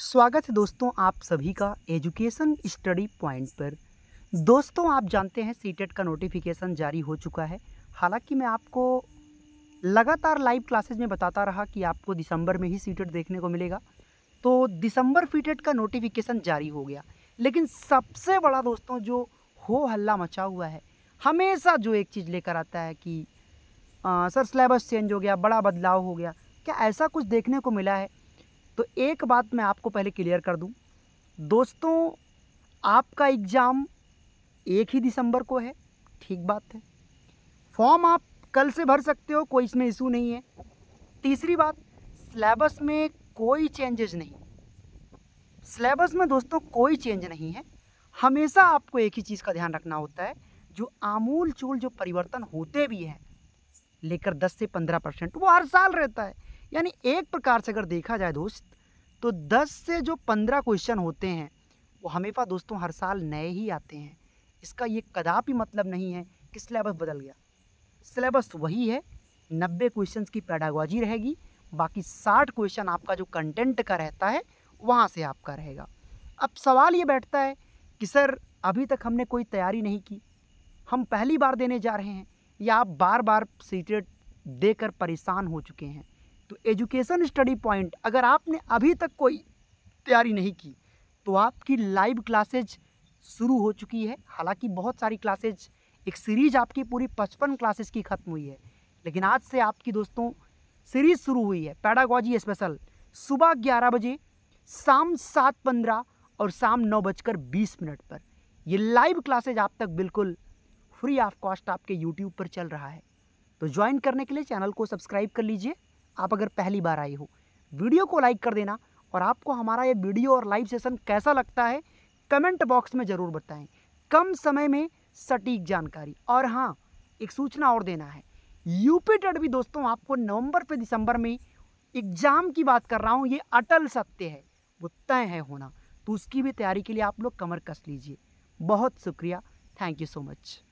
स्वागत है दोस्तों आप सभी का एजुकेशन स्टडी पॉइंट पर दोस्तों आप जानते हैं सीटेट e का नोटिफिकेशन जारी हो चुका है हालांकि मैं आपको लगातार लाइव क्लासेज में बताता रहा कि आपको दिसंबर में ही सीटेट e देखने को मिलेगा तो दिसंबर फीटेट e का नोटिफिकेशन जारी हो गया लेकिन सबसे बड़ा दोस्तों जो हो हल्ला मचा हुआ है हमेशा जो एक चीज़ लेकर आता है कि आ, हाँ, सर सिलेबस चेंज हो गया बड़ा बदलाव हो गया क्या ऐसा कुछ देखने को मिला है तो एक बात मैं आपको पहले क्लियर कर दूं दोस्तों आपका एग्ज़ाम एक ही दिसंबर को है ठीक बात है फॉर्म आप कल से भर सकते हो कोई इसमें इशू नहीं है तीसरी बात सिलेबस में कोई चेंजेस नहीं सिलेबस में दोस्तों कोई चेंज नहीं है हमेशा आपको एक ही चीज़ का ध्यान रखना होता है जो आमूल चूल जो परिवर्तन होते भी हैं लेकर 10 से 15 परसेंट वो हर साल रहता है यानी एक प्रकार से अगर देखा जाए दोस्त तो दस से जो पंद्रह क्वेश्चन होते हैं वो हमेशा दोस्तों हर साल नए ही आते हैं इसका ये कदापि मतलब नहीं है कि सिलेबस बदल गया सिलेबस वही है नब्बे क्वेश्चन की पैडागॉजी रहेगी बाकी साठ क्वेश्चन आपका जो कंटेंट का रहता है वहाँ से आपका रहेगा अब सवाल ये बैठता है कि सर अभी तक हमने कोई तैयारी नहीं की हम पहली बार देने जा रहे हैं या आप बार बार सीटेट देकर परेशान हो चुके हैं तो एजुकेशन स्टडी पॉइंट अगर आपने अभी तक कोई तैयारी नहीं की तो आपकी लाइव क्लासेज शुरू हो चुकी है हालांकि बहुत सारी क्लासेज एक सीरीज आपकी पूरी पचपन क्लासेज की ख़त्म हुई है लेकिन आज से आपकी दोस्तों सीरीज शुरू हुई है पैडागॉजी स्पेशल सुबह ग्यारह बजे शाम सात पंद्रह और शाम नौ बजकर बीस मिनट पर ये लाइव क्लासेज आप तक बिल्कुल फ्री ऑफ कॉस्ट आपके यूट्यूब पर चल रहा है तो ज्वाइन करने के लिए चैनल को सब्सक्राइब कर लीजिए आप अगर पहली बार आए हो वीडियो को लाइक कर देना और आपको हमारा ये वीडियो और लाइव सेशन कैसा लगता है कमेंट बॉक्स में ज़रूर बताएं कम समय में सटीक जानकारी और हाँ एक सूचना और देना है यूपी टेड भी दोस्तों आपको नवंबर से दिसंबर में एग्ज़ाम की बात कर रहा हूँ ये अटल सत्य है वो तय है होना तो उसकी भी तैयारी के लिए आप लोग कमर कस लीजिए बहुत शुक्रिया थैंक यू सो मच